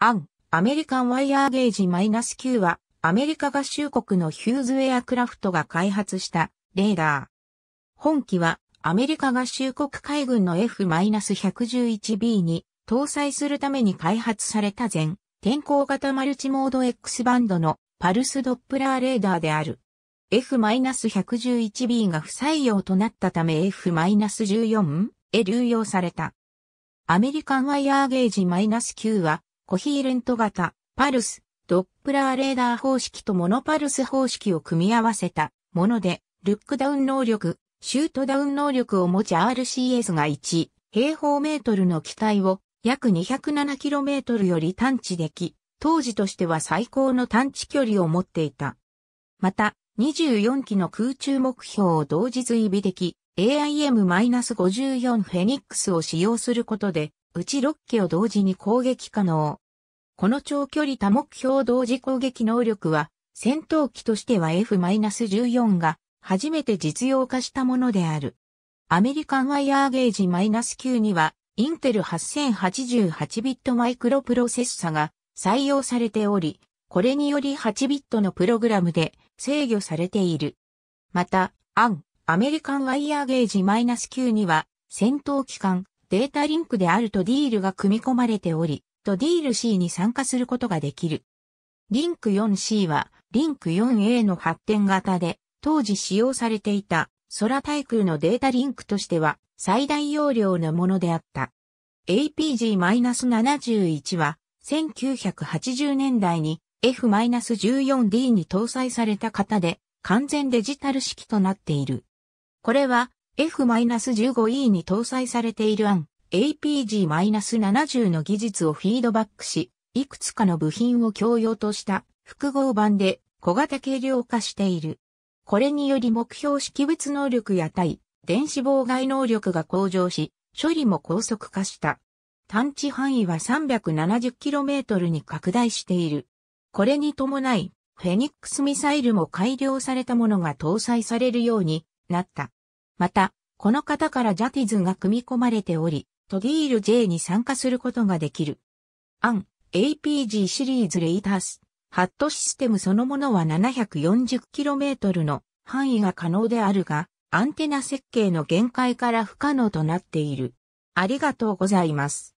アン、アメリカンワイヤーゲージ -9 は、アメリカ合衆国のヒューズエアクラフトが開発したレーダー。本機は、アメリカ合衆国海軍の F-111B に搭載するために開発された全天候型マルチモード X バンドのパルスドップラーレーダーである。F-111B が不採用となったため F-14 へ流用された。アメリカンワイヤーゲージ -9 はコヒーレント型、パルス、ドップラーレーダー方式とモノパルス方式を組み合わせたもので、ルックダウン能力、シュートダウン能力を持ち RCS が1平方メートルの機体を約 207km より探知でき、当時としては最高の探知距離を持っていた。また、24機の空中目標を同時追尾でき、AIM-54 フェニックスを使用することで、うち6機を同時に攻撃可能。この長距離多目標同時攻撃能力は、戦闘機としては F-14 が初めて実用化したものである。アメリカンワイヤーゲージ -9 には、インテル8088ビットマイクロプロセッサが採用されており、これにより8ビットのプログラムで制御されている。また、アン、アメリカンワイヤーゲージ -9 には、戦闘機関、データリンクであるとディールが組み込まれており、とディール C に参加することができる。リンク 4C は、リンク 4A の発展型で、当時使用されていた空対空のデータリンクとしては最大容量のものであった。APG-71 は1980年代に F-14D に搭載された型で完全デジタル式となっている。これは F-15E に搭載されている案 APG-70 の技術をフィードバックし、いくつかの部品を共用とした複合版で小型軽量化している。これにより目標識別能力や対電子妨害能力が向上し、処理も高速化した。探知範囲は 370km に拡大している。これに伴い、フェニックスミサイルも改良されたものが搭載されるようになった。また、この方からジャティズが組み込まれており、トディール J に参加することができる。アン、APG シリーズレイタース、ハットシステムそのものは 740km の範囲が可能であるが、アンテナ設計の限界から不可能となっている。ありがとうございます。